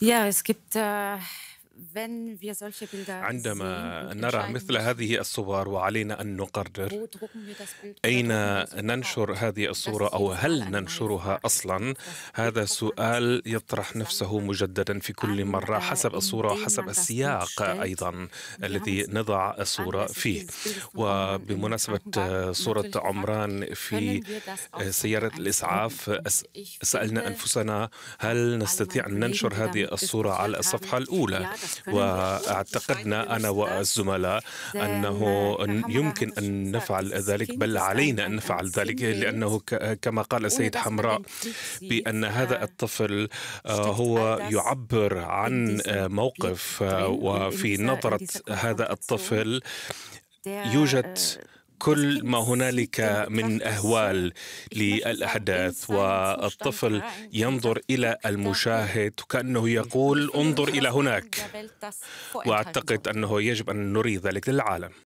Ja, es gibt äh, عندما نرى مثل هذه الصور وعلينا أن نقرر أين ننشر هذه الصورة أو هل ننشرها أصلا هذا سؤال يطرح نفسه مجددا في كل مرة حسب الصورة وحسب السياق أيضا الذي نضع الصورة فيه وبمناسبة صورة عمران في سيارة الإسعاف سألنا أنفسنا هل نستطيع أن ننشر هذه الصورة على الصفحة الأولى واعتقدنا أنا والزملاء أنه يمكن أن نفعل ذلك بل علينا أن نفعل ذلك لأنه كما قال السيد حمراء بأن هذا الطفل آه، هو يعبر عن آه، موقف آه، وفي نظرة هذا الطفل يوجد كل ما هنالك من أهوال للأحداث والطفل ينظر إلى المشاهد كأنه يقول انظر إلى هناك وأعتقد أنه يجب أن نري ذلك للعالم